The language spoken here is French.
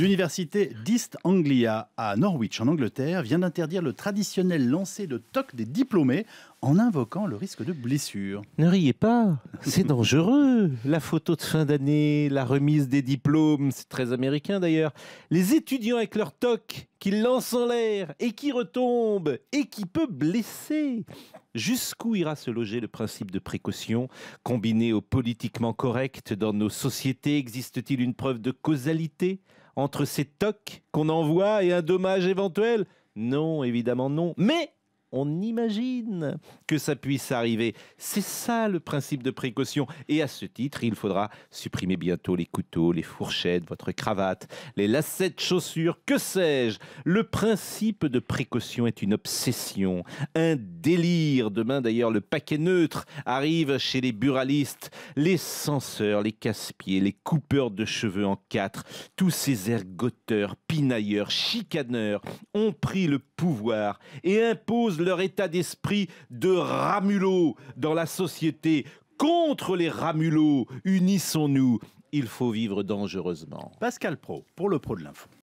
L'université d'East Anglia à Norwich, en Angleterre, vient d'interdire le traditionnel lancer de toc des diplômés en invoquant le risque de blessure. Ne riez pas, c'est dangereux. La photo de fin d'année, la remise des diplômes, c'est très américain d'ailleurs. Les étudiants avec leur toc qui lancent en l'air et qui retombent et qui peut blesser. Jusqu'où ira se loger le principe de précaution combiné au politiquement correct dans nos sociétés Existe-t-il une preuve de causalité entre ces tocs qu'on envoie et un dommage éventuel Non, évidemment non. Mais on imagine que ça puisse arriver. C'est ça le principe de précaution. Et à ce titre, il faudra supprimer bientôt les couteaux, les fourchettes, votre cravate, les lacets de chaussures, que sais-je. Le principe de précaution est une obsession, un délire. Demain d'ailleurs, le paquet neutre arrive chez les buralistes, les censeurs, les casse-pieds, les coupeurs de cheveux en quatre, tous ces ergoteurs, pinailleurs, chicaneurs ont pris le pouvoir et imposent leur état d'esprit de ramulot dans la société. Contre les ramulots, unissons-nous. Il faut vivre dangereusement. Pascal Pro, pour le Pro de l'Info.